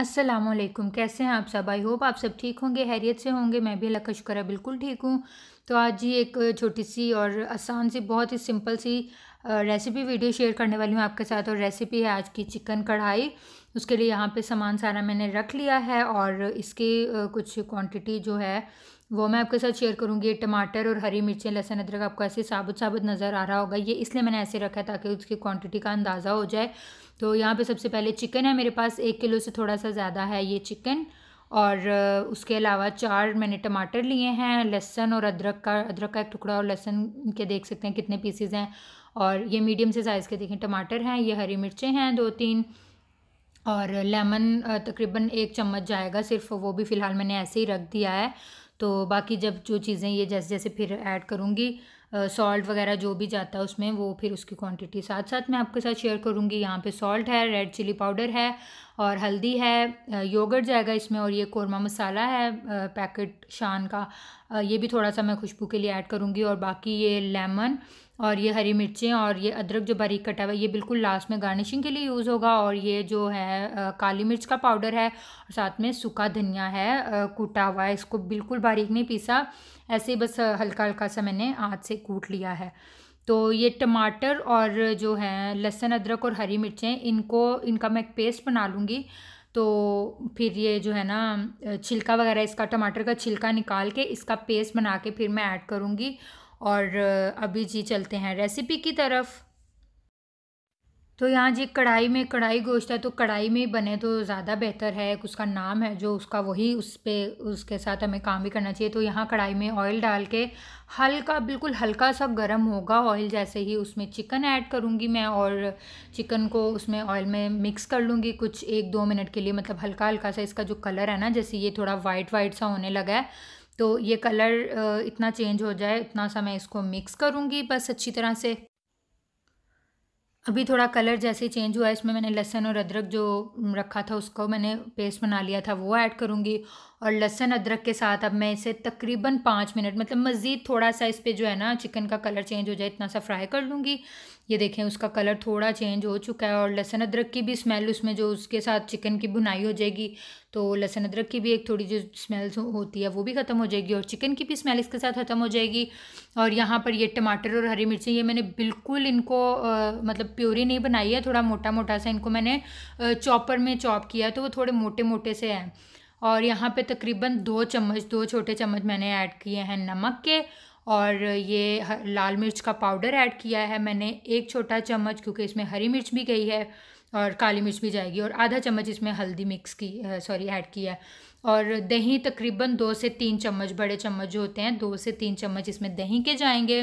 असलम कैसे हैं आप सब आई होप आप सब ठीक होंगे हैरियत से होंगे मैं भी अल्लाह का शुक्र है बिल्कुल ठीक हूँ तो आज ही एक छोटी सी और आसान सी बहुत ही सिंपल सी रेसिपी वीडियो शेयर करने वाली हूँ आपके साथ और रेसिपी है आज की चिकन कढ़ाई उसके लिए यहाँ पे सामान सारा मैंने रख लिया है और इसकी कुछ क्वांटिटी जो है वो मैं आपके साथ शेयर करूँगी टमाटर और हरी मिर्चें लहसन अदरक आपको ऐसे साबुत साबुत नज़र आ रहा होगा ये इसलिए मैंने ऐसे रखा है ताकि उसकी क्वांटिटी का अंदाज़ा हो जाए तो यहाँ पे सबसे पहले चिकन है मेरे पास एक किलो से थोड़ा सा ज़्यादा है ये चिकन और उसके अलावा चार मैंने टमाटर लिए हैं लहसन और अदरक का अदरक का एक टुकड़ा और लहसन के देख सकते हैं कितने पीसेज हैं और ये मीडियम से साइज़ के देखें टमाटर हैं ये हरी मिर्चें हैं दो तीन और लेमन तकरीबन एक चम्मच जाएगा सिर्फ वो भी फ़िलहाल मैंने ऐसे ही रख दिया है तो बाकी जब जो चीज़ें ये जैसे जैसे फिर ऐड करूँगी सॉल्ट वगैरह जो भी जाता है उसमें वो फिर उसकी क्वांटिटी साथ साथ मैं आपके साथ शेयर करूँगी यहाँ पे सॉल्ट है रेड चिली पाउडर है और हल्दी है योगर्ट जाएगा इसमें और ये कौरमा मसाला है पैकेट शान का ये भी थोड़ा सा मैं खुशबू के लिए ऐड करूँगी और बाकी ये लेमन और ये हरी मिर्चें और ये अदरक जो बारीक कटा हुआ है ये बिल्कुल लास्ट में गार्निशिंग के लिए यूज़ होगा और ये जो है आ, काली मिर्च का पाउडर है और साथ में सूखा धनिया है कूटा हुआ है इसको बिल्कुल बारीक नहीं पीसा ऐसे ही बस हल्का हल्का सा मैंने हाथ से कूट लिया है तो ये टमाटर और जो है लहसुन अदरक और हरी मिर्चें इनको इनका मैं एक पेस्ट बना लूँगी तो फिर ये जो है ना छिलका वगैरह इसका टमाटर का छिलका निकाल के इसका पेस्ट बना के फिर मैं ऐड करूँगी और अभी जी चलते हैं रेसिपी की तरफ तो यहाँ जी कढ़ाई में कढ़ाई गोश्त है तो कढ़ाई में ही बने तो ज़्यादा बेहतर है उसका नाम है जो उसका वही उस पर उसके साथ हमें काम भी करना चाहिए तो यहाँ कढ़ाई में ऑयल डाल के हल्का बिल्कुल हल्का सा गर्म होगा ऑयल जैसे ही उसमें चिकन ऐड करूँगी मैं और चिकन को उसमें ऑयल में मिक्स कर लूँगी कुछ एक दो मिनट के लिए मतलब हल्का हल्का सा इसका जो कलर है ना जैसे ये थोड़ा वाइट वाइट सा होने लगा है तो ये कलर इतना चेंज हो जाए इतना सा मैं इसको मिक्स करूँगी बस अच्छी तरह से अभी थोड़ा कलर जैसे चेंज हुआ है इसमें मैंने लहसुन और अदरक जो रखा था उसको मैंने पेस्ट बना लिया था वो ऐड करूँगी और लहसन अदरक के साथ अब मैं इसे तकरीबन पाँच मिनट मतलब मज़ीद थोड़ा सा इस पर जो है ना चिकन का कलर चेंज हो जाए इतना सा फ्राई कर लूँगी ये देखें उसका कलर थोड़ा चेंज हो चुका है और लहसन अदरक की भी स्मेल उसमें जो उसके साथ चिकन की भुनाई हो जाएगी तो लहसन अदरक की भी एक थोड़ी जो स्मेल होती है वो भी ख़त्म हो जाएगी और चिकन की भी स्मेल इसके साथ ख़त्म हो जाएगी और यहाँ पर ये टमाटर और हरी मिर्ची ये मैंने बिल्कुल इनको आ, मतलब प्योरी नहीं बनाई है थोड़ा मोटा मोटा सा इनको मैंने चॉपर में चॉप किया तो वो थोड़े मोटे मोटे से हैं और यहाँ पे तकरीबन दो चम्मच दो छोटे चम्मच मैंने ऐड किए हैं नमक के और ये लाल मिर्च का पाउडर ऐड किया है मैंने एक छोटा चम्मच क्योंकि इसमें हरी मिर्च भी गई है और काली मिर्च भी जाएगी और आधा चम्मच इसमें हल्दी मिक्स की सॉरी ऐड किया है और दही तकरीबन दो से तीन चम्मच बड़े चम्मच जो होते हैं दो से तीन चम्मच इसमें दही के जाएंगे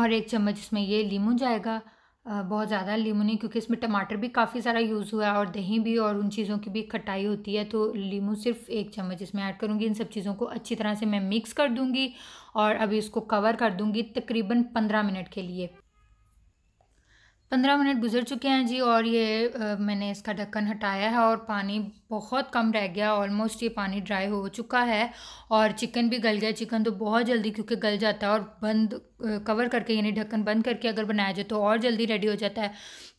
और एक चम्मच इसमें ये लीमू जाएगा बहुत ज़्यादा लीमू नहीं क्योंकि इसमें टमाटर भी काफ़ी सारा यूज़ हुआ है और दही भी और उन चीज़ों की भी खटाई होती है तो लीमू सिर्फ एक चम्मच इसमें ऐड करूँगी इन सब चीज़ों को अच्छी तरह से मैं मिक्स कर दूँगी और अभी इसको कवर कर दूँगी तकरीबन पंद्रह मिनट के लिए पंद्रह मिनट गुजर चुके हैं जी और ये आ, मैंने इसका ढक्कन हटाया है और पानी बहुत कम रह गया ऑलमोस्ट ये पानी ड्राई हो चुका है और चिकन भी गल गया चिकन तो बहुत जल्दी क्योंकि गल जाता है और बंद आ, कवर करके यानी ढक्कन बंद करके अगर बनाया जाए तो और जल्दी रेडी हो जाता है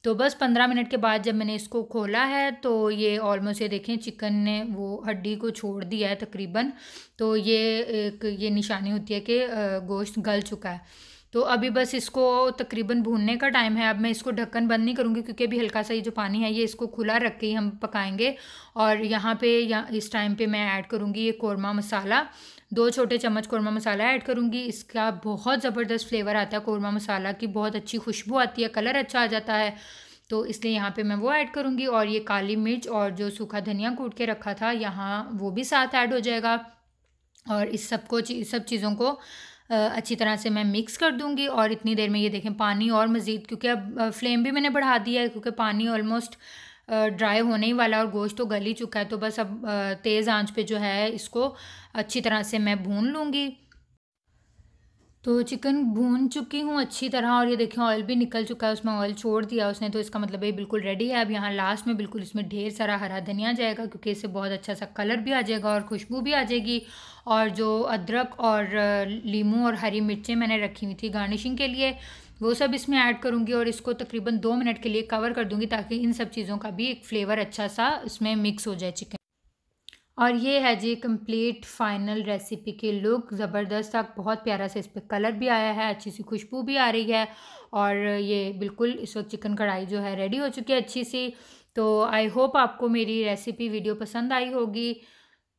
तो बस पंद्रह मिनट के बाद जब मैंने इसको खोला है तो ये ऑलमोस्ट ये देखें चिकन ने वो हड्डी को छोड़ दिया है तकरीबन तो ये एक ये निशानी होती है कि गोश्त गल चुका है तो अभी बस इसको तकरीबन भूनने का टाइम है अब मैं इसको ढक्कन बंद नहीं करूँगी क्योंकि अभी हल्का सा ये जो पानी है ये इसको खुला रख के ही हम पकाएंगे और यहाँ पे या इस टाइम पे मैं ऐड करूँगी ये कौरमा मसाला दो छोटे चम्मच कौरमा मसाला ऐड करूँगी इसका बहुत ज़बरदस्त फ्लेवर आता है कौरमा मसाला की बहुत अच्छी खुशबू आती है कलर अच्छा आ जाता है तो इसलिए यहाँ पे मैं वो ऐड करूँगी और ये काली मिर्च और जो सूखा धनिया कूट के रखा था यहाँ वो भी साथ ऐड हो जाएगा और इस सब को सब चीज़ों को अच्छी तरह से मैं मिक्स कर दूँगी और इतनी देर में ये देखें पानी और मज़ीद क्योंकि अब फ्लेम भी मैंने बढ़ा दिया है क्योंकि पानी ऑलमोस्ट ड्राई होने ही वाला और गोश्त तो गल ही चुका है तो बस अब तेज़ आंच पे जो है इसको अच्छी तरह से मैं भून लूँगी तो चिकन भून चुकी हूँ अच्छी तरह और ये देखें ऑयल भी निकल चुका है उसमें ऑयल छोड़ दिया उसने तो इसका मतलब ये बिल्कुल रेडी है अब यहाँ लास्ट में बिल्कुल इसमें ढेर सारा हरा धनिया जाएगा क्योंकि इससे बहुत अच्छा सा कलर भी आ जाएगा और खुशबू भी आ जाएगी और जो अदरक और लीमू और हरी मिर्चें मैंने रखी हुई थी गार्निशिंग के लिए वो सब इसमें ऐड करूँगी और इसको तकरीबन दो मिनट के लिए कवर कर दूँगी ताकि इन सब चीज़ों का भी एक फ्लेवर अच्छा सा इसमें मिक्स हो जाए चिकन और ये है जी कंप्लीट फाइनल रेसिपी की लुक ज़बरदस्त तक बहुत प्यारा सा इस पर कलर भी आया है अच्छी सी खुशबू भी आ रही है और ये बिल्कुल इस वक्त चिकन कढ़ाई जो है रेडी हो चुकी है अच्छी सी तो आई होप आपको मेरी रेसिपी वीडियो पसंद आई होगी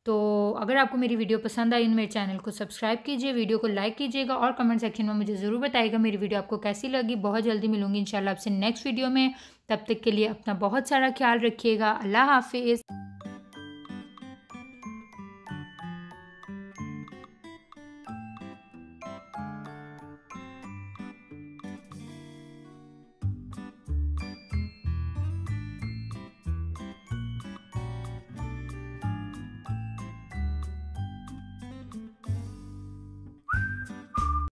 तो अगर आपको मेरी वीडियो पसंद आई तो मेरे चैनल को सब्सक्राइब कीजिए वीडियो को लाइक कीजिएगा और कमेंट सेक्शन में मुझे ज़रूर बताइएगा मेरी वीडियो आपको कैसी लगी बहुत जल्दी मिलूंगी इंशाल्लाह आपसे नेक्स्ट वीडियो में तब तक के लिए अपना बहुत सारा ख्याल रखिएगा अल्लाह हाफिज़